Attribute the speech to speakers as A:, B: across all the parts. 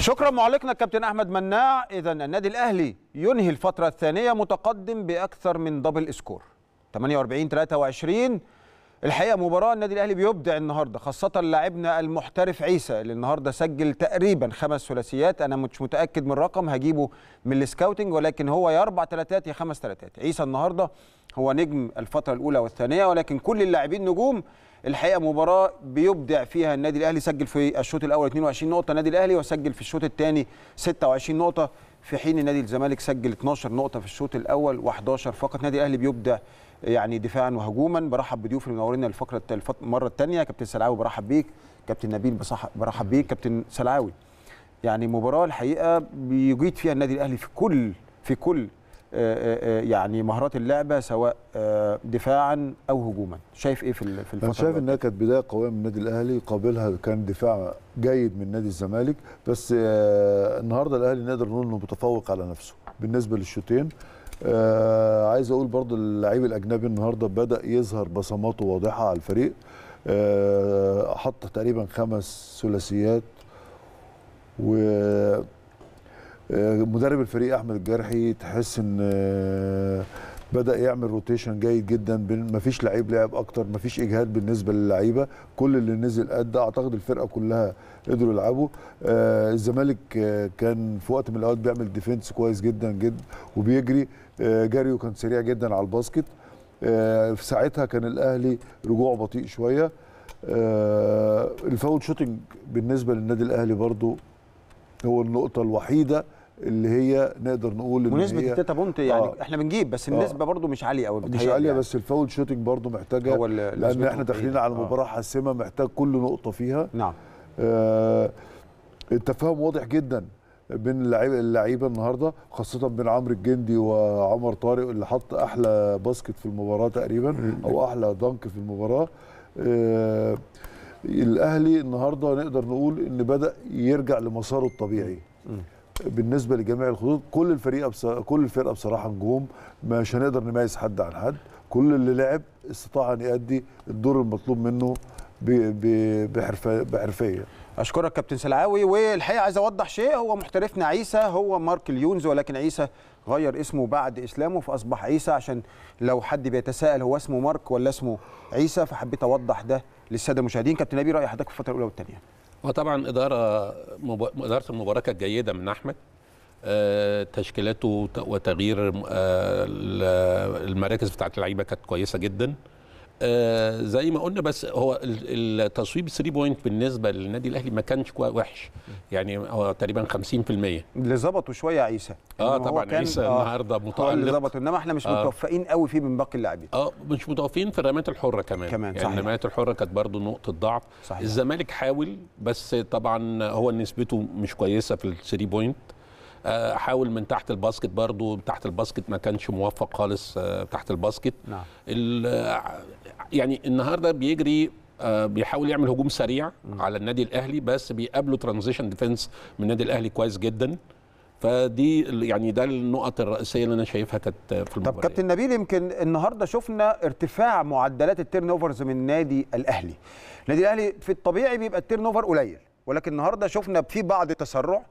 A: شكرا معلقنا الكابتن احمد مناع اذا النادي الاهلي ينهي الفتره الثانيه متقدم باكثر من دبل سكور 48 23 الحقيقه مباراه النادي الاهلي بيبدع النهارده خاصه لاعبنا المحترف عيسى اللي النهارده سجل تقريبا خمس ثلاثيات انا مش متاكد من الرقم هجيبه من السكاوتنج ولكن هو يا اربع ثلاثات يا خمس ثلاثات عيسى النهارده هو نجم الفتره الاولى والثانيه ولكن كل اللاعبين نجوم الحقيقه مباراه بيبدع فيها النادي الاهلي سجل في الشوط الاول 22 نقطه النادي الاهلي وسجل في الشوط الثاني 26 نقطه في حين النادي الزمالك سجل 12 نقطه في الشوط الاول و11 فقط النادي الاهلي بيبدع يعني دفاعا وهجوما برحب بضيوف المنورين الفقره المره الثانيه كابتن سلعاوي برحب بيك كابتن نبيل بصح برحب بيك كابتن سلعاوي يعني مباراه الحقيقه بيجيد فيها النادي الاهلي في كل في كل يعني مهارات اللعبه سواء دفاعا او هجوما شايف ايه في الفتره انا شايف
B: انها كانت بدايه قويه من النادي الاهلي قابلها كان دفاع جيد من نادي الزمالك بس النهارده الاهلي نقدر نقول انه متفوق على نفسه بالنسبه للشوطين آه عايز اقول برضو اللعيب الاجنبي النهارده بدا يظهر بصماته واضحه على الفريق آه حط تقريبا خمس ثلاثيات و آه مدرب الفريق احمد الجرحي تحس ان آه بدا يعمل روتيشن جيد جدا ما فيش لعيب لعب اكتر ما فيش اجهاد بالنسبه للعيبه كل اللي نزل قد اعتقد الفرقه كلها قدروا يلعبوا آه الزمالك آه، كان في وقت من الاوقات بيعمل ديفنس كويس جدا جدا وبيجري آه جاريو كان سريع جدا على الباسكت آه في ساعتها كان الاهلي رجوعه بطيء شويه آه الفاول شوتنج بالنسبه للنادي الاهلي برضو هو النقطه الوحيده اللي هي نقدر نقول ان ونسبه التيتا بونت يعني آه
A: احنا بنجيب بس آه. النسبه آه برضو مش عاليه قوي مش عاليه يعني.
B: بس الفاول شوتنج برضو محتاجه هو لان احنا داخلين على آه. مباراه آه. حاسمه محتاج كل نقطه فيها نعم آه التفاهم واضح جدا بين اللعيبه اللعيبه النهارده خاصه بين عمرو الجندي وعمر طارق اللي حط احلى باسكت في المباراه تقريبا او احلى دنك في المباراه آه الاهلي النهارده نقدر نقول ان بدا يرجع لمساره الطبيعي بالنسبه لجميع الخطوط كل الفريق كل الفرقه بصراحه نجوم مش هنقدر نميز حد عن حد كل اللي لعب استطاع ان يؤدي الدور المطلوب
A: منه بحرفيه اشكرك كابتن سلعاوي والحقيقه عايز اوضح شيء هو محترفنا عيسى هو مارك اليونز ولكن عيسى غير اسمه بعد اسلامه فاصبح عيسى عشان لو حد بيتساءل هو اسمه مارك ولا اسمه عيسى فحبيت اوضح ده للساده المشاهدين كابتن نبي راي حضرتك في الفتره الاولى والثانيه
C: وطبعا اداره اداره المباركه الجيده من احمد آه، تشكيلاته وتغيير آه، المراكز بتاعت اللعيبه كانت كويسه جدا آه زي ما قلنا بس هو التصويب 3 بوينت بالنسبه للنادي الاهلي ما كانش وحش يعني هو تقريبا 50% اللي
A: ظبطوا شويه
C: عيسى اه طبعا عيسى آه النهارده متالق اللي ظبط انما احنا مش آه
A: متوفقين قوي فيه من باقي اللاعبين
C: اه مش متوفقين في الرميات الحره كمان كمان يعني الرميات الحره كانت برضو نقطه ضعف الزمالك حاول بس طبعا هو نسبته مش كويسه في ال 3 بوينت آه، حاول من تحت الباسكت برضو تحت الباسكت ما كانش موفق خالص آه، تحت الباسكت نعم. يعني النهارده بيجري آه، بيحاول يعمل هجوم سريع على النادي الاهلي بس بيقابله ترانزيشن ديفنس من النادي الاهلي كويس جدا فدي يعني ده النقط الرئيسيه اللي انا شايفها كانت في المباراه طب
A: كابتن نبيل يمكن النهارده شفنا ارتفاع معدلات التيرن اوفرز من النادي الاهلي النادي الاهلي في الطبيعي بيبقى التيرن اوفر قليل ولكن النهارده شفنا في بعض التسرع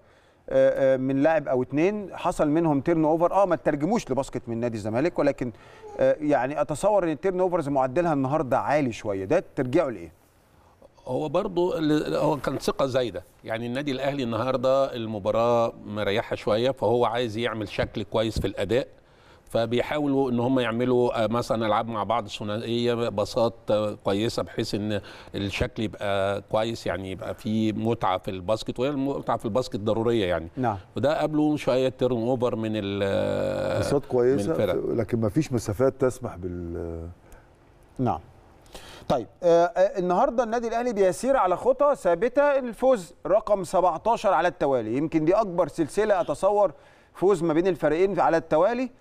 A: آه، آه، من لاعب او اتنين حصل منهم تيرن اوفر اه ما ترجموش لباسكت من نادي الزمالك ولكن آه، يعني اتصور ان التيرن اوفرز معدلها النهارده عالي شويه ده
C: ترجعه لايه؟ هو برضه هو كان ثقه زايده يعني النادي الاهلي النهارده المباراه مريحه شويه فهو عايز يعمل شكل كويس في الاداء فبيحاولوا ان هم يعملوا آه، مثلا العاب مع بعض ثنائيه باصات آه، كويسه بحيث ان الشكل يبقى كويس يعني يبقى في متعه في الباسكت وهي المتعه في الباسكت ضروريه يعني نعم وده قبله شويه تيرن اوفر من ال باصات آه، كويسه من
B: لكن ما فيش مسافات تسمح بال نعم
C: طيب
A: آه النهارده النادي الاهلي بيسير على خطى ثابته الفوز رقم 17 على التوالي يمكن دي اكبر سلسله اتصور فوز ما بين الفريقين على التوالي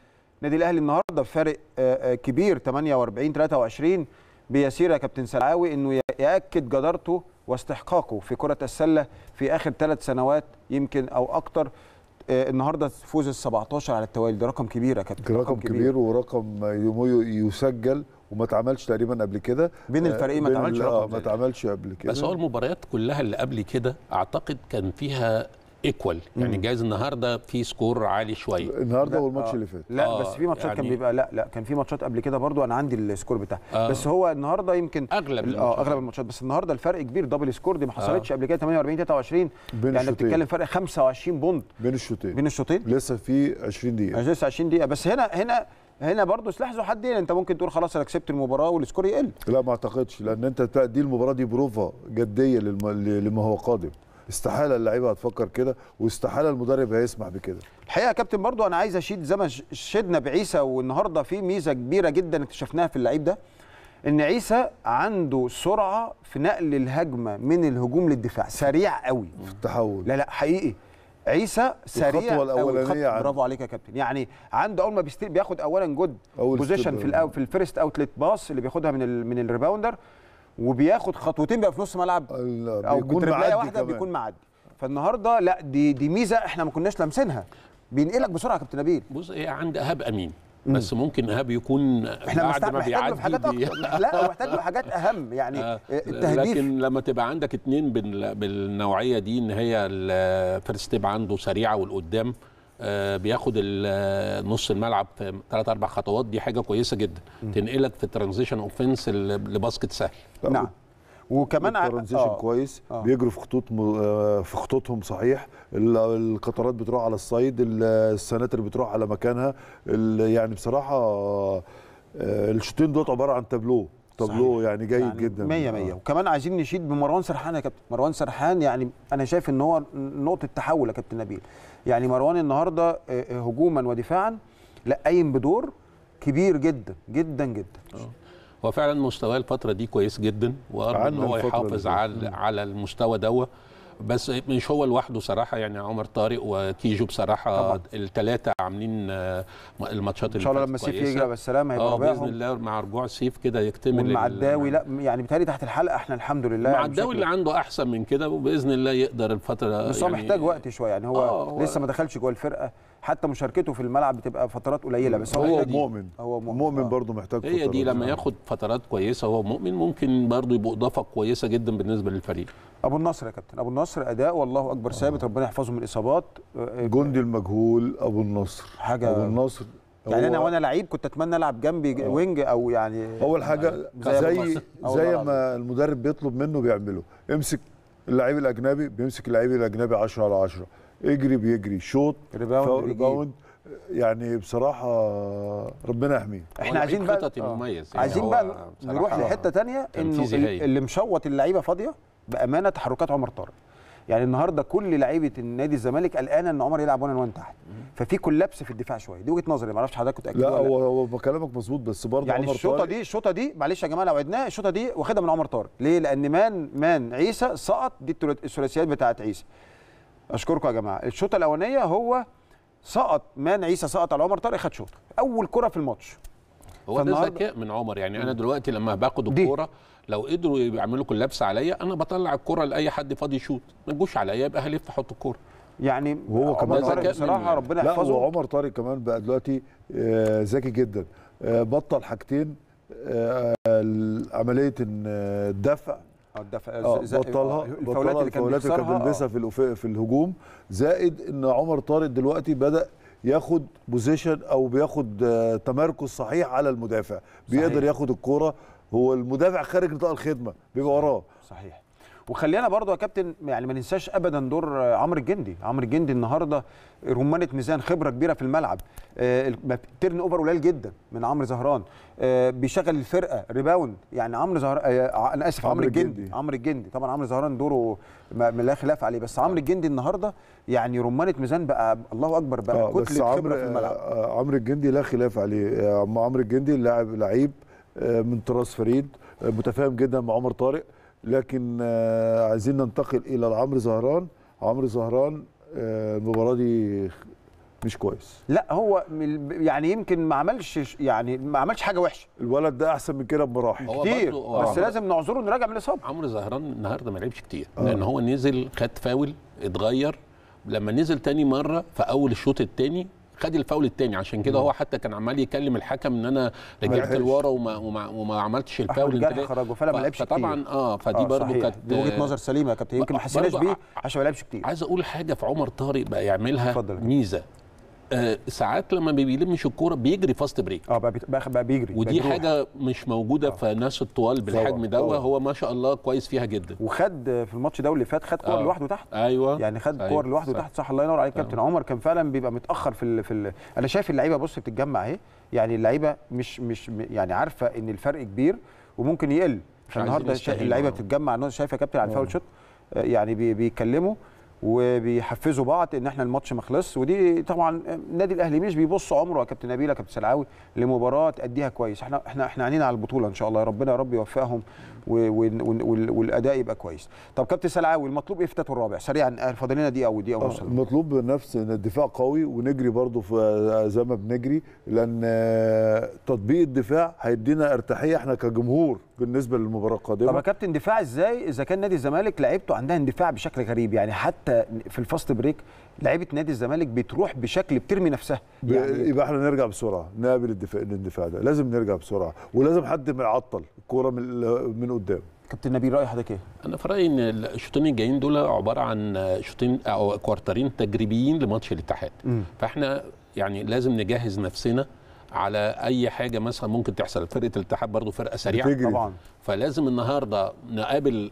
A: النادي الاهلي النهارده بفارق آه، آه، كبير 48 23 بيسير يا كابتن سلعاوي انه ياكد جدارته واستحقاقه في كره السله في اخر ثلاث سنوات يمكن او اكثر آه، النهارده فوز ال 17 على التوالي ده رقم كبير يا كابتن رقم
B: كبير, كبير ورقم يسجل وما اتعملش تقريبا قبل كده بين الفريقين ما اتعملش رقم ما اتعملش قبل كده بس هو
C: المباريات كلها اللي قبل كده اعتقد كان فيها ايكوال يعني جايز النهارده في سكور عالي شويه النهارده والماتش آه. اللي فات لا آه. بس في ماتشات يعني كان بيبقى
A: لا لا كان في ماتشات قبل كده برضو انا عندي السكور بتاعها آه. بس هو النهارده يمكن اغلب اه اغلب الماتشات بس النهارده الفرق كبير دبل سكور دي ما حصلتش آه. قبل كده 48 23 يعني بتتكلم فرق 25 بوند بين الشوطين بين الشوطين لسه في 20 دقيقه لسه 20 دقيقه بس هنا هنا هنا برضه سلاح ذو حدين انت ممكن تقول خلاص انا كسبت المباراه والسكور يقل لا ما اعتقدش لان
B: انت دي المباراه دي بروفا جديه لما هو قادم استحاله اللعيبه هتفكر
A: كده واستحاله المدرب هيسمح بكده الحقيقه يا كابتن برضو انا عايز اشيد زي ما شدنا بعيسى والنهارده في ميزه كبيره جدا اكتشفناها في اللعيب ده ان عيسى عنده سرعه في نقل الهجمه من الهجوم للدفاع سريع قوي في التحول لا لا حقيقي عيسى سريع الخطوه الاولانيه برافو عليك يا كابتن يعني عنده اول ما بيستلم بياخد اولا جود بوزيشن في في الفيرست اوتلت باس اللي بياخدها من من الريباوندر وبياخد خطوتين بقى في نص ملعب او بتربلايه واحده كمان. بيكون معدي فالنهارده لا دي دي ميزه احنا ما كناش لامسينها بينقلك بسرعه يا كابتن نبيل بص هي
C: عند اهاب امين بس ممكن ايهاب يكون احنا بعد ما بيعدي حاجات بي... لا محتاج له حاجات اهم يعني آه. آه التهديف لكن لما تبقى عندك اتنين بالنوعيه دي ان هي الفيرست ستيب عنده سريعه والقدام آه، بياخد آه، نص الملعب في ثلاث اربع خطوات دي حاجه كويسه جدا تنقلك في الترانزيشن اوفنس لباسكت سهل نعم
B: وكمان الترانزيشن آه. كويس آه. بيجروا في خطوط م... آه، في خطوطهم صحيح القطارات بتروح على الصيد السناتر بتروح على مكانها يعني بصراحه الشوطين دول عباره عن تابلوه تابلو يعني جيد يعني جدا 100 100 آه.
A: وكمان عايزين نشيد بمروان سرحان يا كابتن مروان سرحان يعني انا شايف ان هو نقطه تحول يا كابتن نبيل يعني مروان النهارده آه، آه، هجوما ودفاعا لا قايم بدور كبير جدا جدا جدا آه.
C: هو فعلا مستواه الفتره دي كويس جدا وارجو ان هو يحافظ على على المستوى دوت بس مش هو لوحده صراحه يعني عمر طارق وكيجو بصراحه الثلاثه عاملين آه، الماتشات ان شاء الله لما سيف يجي بالسلامه هيبقى اه باذن الله مع رجوع سيف كده يكتمل الداوي
A: لا يعني بيتهيألي تحت الحلقه احنا الحمد لله مع يعني الداوي اللي
C: عنده احسن من كده وباذن الله يقدر الفتره بس هو يعني محتاج
A: وقت شويه يعني هو آه لسه ما دخلش جوه الفرقه حتى مشاركته في الملعب بتبقى فترات قليله بس هو, هو مؤمن هو مؤمن, مؤمن آه. برضه محتاج هي دي لما
C: يعني. ياخد فترات كويسه هو مؤمن ممكن برضه يبقى اضافه كويسه جدا بالنسبه للفريق ابو النصر يا كابتن ابو النصر اداء والله اكبر ثابت آه. ربنا
A: يحفظه من الاصابات آه، جندي المجهول ابو النصر حاجه ابو النصر يعني انا وانا لعيب كنت اتمنى العب جنبي أوه. وينج او يعني اول حاجه يعني زي زي, زي ما
B: المدرب بيطلب منه بيعمله امسك اللعيب الاجنبي بيمسك اللعيب الاجنبي 10 على 10 اجري بيجري شوط ريباوند ريباوند يعني بصراحه
A: ربنا يحميه احنا عايزين بقى مميز
C: يعني عايزين بقى نروح لحته ثانيه انه اللي
A: مشوط اللعيبه فاضيه بامانه تحركات عمر طارق يعني النهارده كل لعيبه النادي الزمالك قلقانه ان عمر يلعب 1 1 تحت ففي كولابس في الدفاع شويه دي وجهه نظري ما اعرفش حضرتك متاكد لا هو هو كلامك مظبوط بس برضه يعني الشوطه دي الشوطه دي معلش يا جماعه لو عدناها الشوطه دي واخدها من عمر طارق ليه لان مان مان عيسى سقط دي الثلاثيات بتاعه عيسى اشكركم يا جماعه الشوطه الاولانيه هو سقط مان عيسى سقط على عمر طارق خد شوطه اول كره في الماتش
C: هو ده ذكاء من عمر يعني انا دلوقتي لما باخد الكوره لو قدروا يعملوا لكم لبسه عليا انا بطلع الكوره لاي حد فاضي يشوط ما تجوش عليا يبقى هلف احط الكوره يعني وهو كمان طارق بصراحه ربنا يحفظه لا
B: وعمر طارق كمان بقى دلوقتي آه، ذكي جدا آه، بطل حاجتين آه، عمليه الدفع
A: الدفع بطلها الفاولات اللي كان بيلبسها
B: في في الهجوم زائد ان عمر طارق دلوقتي بدا ياخد بوزيشن او بياخد آه، تمركز صحيح على المدافع بيقدر ياخد الكوره هو المدافع خارج نطاق الخدمه
A: بيبقى وراه صحيح وخلينا برضو يا كابتن يعني ما ننساش ابدا دور آه، عمرو الجندي عمرو الجندي النهارده رمانه ميزان خبره كبيره في الملعب تيرن آه، اوفر قليل جدا من عمرو زهران آه، بيشغل الفرقه ريباوند يعني عمرو زهر انا اسف عمرو الجندي عمرو الجندي طبعا عمرو زهران دوره لا خلاف عليه بس عمرو الجندي النهارده يعني رمانه ميزان بقى الله اكبر بقى آه كتله خبره في
B: الملعب عمرو الجندي لا خلاف عليه عمرو الجندي لاعب لعيب من طراز فريد متفاهم جدا مع عمر طارق لكن آه، عايزين ننتقل الى عمرو زهران عمرو زهران
A: آه، المباراه دي مش كويس لا هو يعني يمكن ما عملش يعني ما عملش حاجه وحشه الولد ده احسن من كده بمراحل كتير بس لازم
C: نعذره نراجع من الاصابه عمرو زهران النهارده ما لعبش كتير آه. لان هو نزل خد فاول اتغير لما نزل تاني مره في اول الشوط التاني خد الفاول الثاني عشان كده هو حتى كان عمال يكلم الحكم ان انا رجعت لورا وما, وما, وما عملتش الفاول الجرح خرجه فلا ما لعبش كتير طبعا اه فدي آه برضه كانت وجهه نظر سليمه يا كابتن يمكن ما حسيناش بيه عشان ما لعبش كتير عايز اقول حاجه في عمر طارق بقى يعملها ميزه آه ساعات لما ما بيلمش الكوره بيجري فاست بريك اه بقى, بقى بيجري ودي بيجروح. حاجه مش موجوده آه. في ناس الطوال بالحجم ده هو ما شاء الله كويس فيها جدا وخد في الماتش ده واللي فات خد كور آه. لوحده تحت ايوه يعني خد أيوة. كور لوحده تحت
A: صح الله ينور عليك كابتن أيوة. عمر كان فعلا بيبقى متاخر في الـ في الـ انا شايف اللعيبه بص بتتجمع اهي يعني اللعيبه مش مش يعني عارفه ان الفرق كبير وممكن يقل فالنهارده اللعيبه آه. بتتجمع شايف يا كابتن على الفاول آه. شوت آه، يعني بيتكلموا وبيحفزوا بعض ان احنا الماتش ما خلصش ودي طبعا النادي الاهلي مش بيبص عمره يا كابتن نبيل يا كابتن سلعاوي لمباراه تاديها كويس احنا احنا احنا عينينا على البطوله ان شاء الله يا ربنا يا رب يوفقهم والاداء يبقى كويس طب كابتن سلعاوي المطلوب ايه في الرابع سريعا آه، فاضل لنا دقيقه ودقيقه ونص آه،
B: المطلوب نفس الدفاع قوي ونجري برضه آه، زي ما بنجري لان تطبيق الدفاع هيدينا ارتاحيه احنا كجمهور بالنسبه للمباراه القادمه طب يا
A: كابتن دفاع ازاي اذا كان نادي الزمالك لعيبته عندها اندفاع بشكل غريب يعني حتى في الفاست بريك لعيبه نادي الزمالك بتروح بشكل بترمي نفسها يعني يبقى احنا نرجع بسرعه نقابل
B: الدفاع الاندفاع ده لازم نرجع بسرعه ولازم حد ما يعطل الكوره من من قدام
A: كابتن نبيل راي حضرتك ايه؟
C: انا في رايي ان الشوطين الجايين دول عباره عن شوطين او كوارترين تجريبيين لماتش الاتحاد فاحنا يعني لازم نجهز نفسنا على اي حاجه مثلا ممكن تحصل فرقه الاتحاد برضو فرقه سريعه طبعا فلازم النهارده نقابل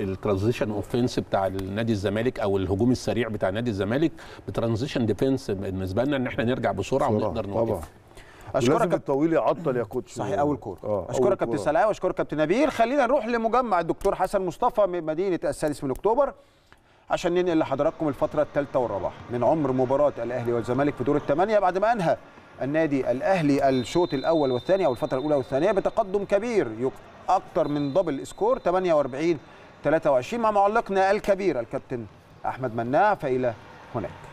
C: الترانزيشن اوفنس بتاع نادي الزمالك او الهجوم السريع بتاع نادي الزمالك بترانزيشن ديفنس بالنسبه لنا ان احنا نرجع بسرعه ونقدر نوقف
A: اشكرك الطويل يعطل يا كوتش صحيح اول كوره آه. اشكرك كابتن سلاء واشكرك كابتن نبيل خلينا نروح لمجمع الدكتور حسن مصطفى من مدينه السادس من اكتوبر عشان ننقل لحضراتكم الفتره الثالثه والرابعه من عمر مباراه الاهلي والزمالك في دور الثمانيه بعد ما انهى النادي الاهلي الشوط الاول والثاني او الفتره الاولى والثانيه بتقدم كبير اكثر من دبل سكور 48 23 مع معلقنا الكبير الكابتن احمد مناع فالى هناك